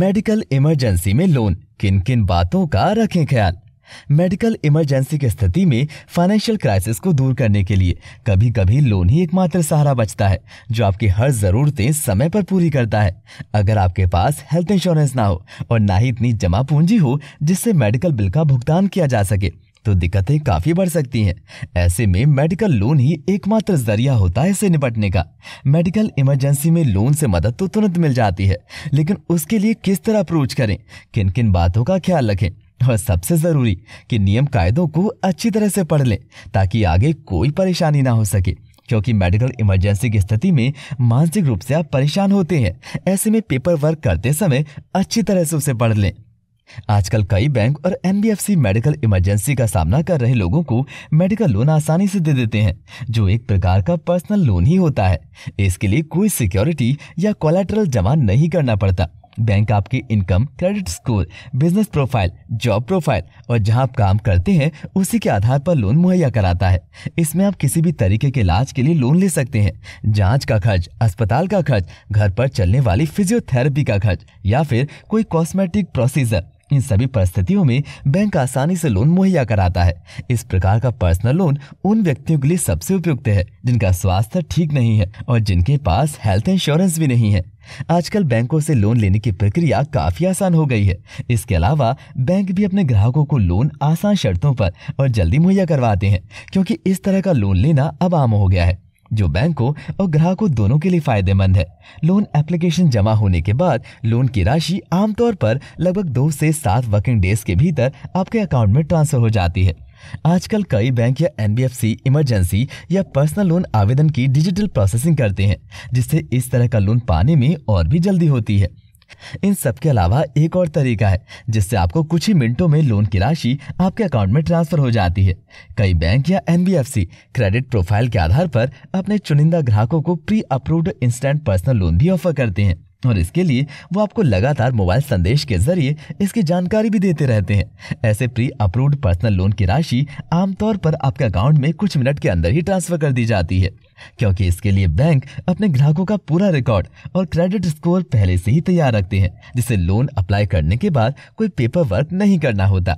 medical emergency में loan किन किन बातों का रखें ख्याल मेडिकल इमरजेंसी की स्थिति में फाइनेंशियल क्राइसिस को दूर करने के लिए कभी कभी लोन ही एकमात्र सहारा बचता है जो आपकी हर ज़रूरतें समय पर पूरी करता है अगर आपके पास हेल्थ इंश्योरेंस ना हो और ना ही इतनी जमा पूंजी हो जिससे मेडिकल बिल का भुगतान किया जा सके तो दिक्कतें काफ़ी बढ़ सकती हैं ऐसे में मेडिकल लोन ही एकमात्र जरिया होता है इसे निपटने का मेडिकल इमरजेंसी में लोन से मदद तो तुरंत मिल जाती है लेकिन उसके लिए किस तरह अप्रोच करें किन किन बातों का ख्याल रखें और सबसे ज़रूरी कि नियम कायदों को अच्छी तरह से पढ़ लें ताकि आगे कोई परेशानी ना हो सके क्योंकि मेडिकल इमरजेंसी की स्थिति में मानसिक रूप से आप परेशान होते हैं ऐसे में पेपर वर्क करते समय अच्छी तरह से उसे पढ़ लें आजकल कई बैंक और एम मेडिकल इमरजेंसी का सामना कर रहे लोगों को मेडिकल लोन आसानी से दे देते हैं जो एक प्रकार का पर्सनल लोन ही होता है इसके लिए कोई सिक्योरिटी या कोलेट्रल जमा नहीं करना पड़ता बैंक आपकी income credit score business profile job profile और जहां आप काम करते हैं उसी के आधार पर लोन मुहैया कराता है इसमें आप किसी भी तरीके के इलाज के लिए लोन ले सकते हैं जांच का खर्च अस्पताल का खर्च घर पर चलने वाली फिजियोथेरेपी का खर्च या फिर कोई कॉस्मेटिक प्रोसीजर इन सभी परिस्थितियों में बैंक आसानी से लोन मुहैया कराता है इस प्रकार का पर्सनल लोन उन व्यक्तियों के लिए सबसे उपयुक्त है जिनका स्वास्थ्य ठीक नहीं है और जिनके पास हेल्थ इंश्योरेंस भी नहीं है आजकल बैंकों से लोन लेने की प्रक्रिया काफी आसान हो गई है इसके अलावा बैंक भी अपने ग्राहकों को लोन आसान शर्तों पर और जल्दी मुहैया करवाते हैं क्योंकि इस तरह का लोन लेना अब आम हो गया है जो बैंकों और ग्राहकों दोनों के लिए फायदेमंद है लोन एप्लीकेशन जमा होने के बाद लोन की राशि आमतौर पर लगभग दो से सात वर्किंग डेज के भीतर आपके अकाउंट में ट्रांसफर हो जाती है आजकल कई बैंक या एनबीएफसी इमरजेंसी या पर्सनल लोन आवेदन की डिजिटल प्रोसेसिंग करते हैं जिससे इस तरह का लोन पाने में और भी जल्दी होती है इन सब के अलावा एक और तरीका है जिससे आपको कुछ ही मिनटों में लोन की राशि आपके अकाउंट में ट्रांसफर हो जाती है कई बैंक या एन क्रेडिट प्रोफाइल के आधार पर अपने चुनिंदा ग्राहकों को pre approved instant personal loan भी ऑफर करते हैं और इसके लिए वो आपको लगातार मोबाइल संदेश के जरिए इसकी जानकारी भी देते रहते हैं ऐसे प्री अप्रूव्ड पर्सनल लोन की राशि आमतौर पर आपके अकाउंट में कुछ मिनट के अंदर ही ट्रांसफर कर दी जाती है क्योंकि इसके लिए बैंक अपने ग्राहकों का पूरा रिकॉर्ड और क्रेडिट स्कोर पहले से ही तैयार रखते हैं जिसे लोन अप्लाई करने के बाद कोई पेपर वर्क नहीं करना होता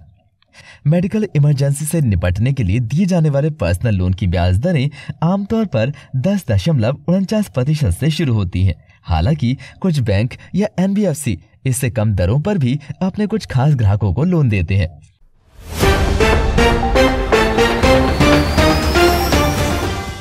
मेडिकल इमरजेंसी से निपटने के लिए दिए जाने वाले पर्सनल लोन की ब्याज दरें आमतौर पर दस दशमलव उनचास प्रतिशत से शुरू होती हैं हालांकि कुछ बैंक या एन इससे कम दरों पर भी अपने कुछ खास ग्राहकों को लोन देते हैं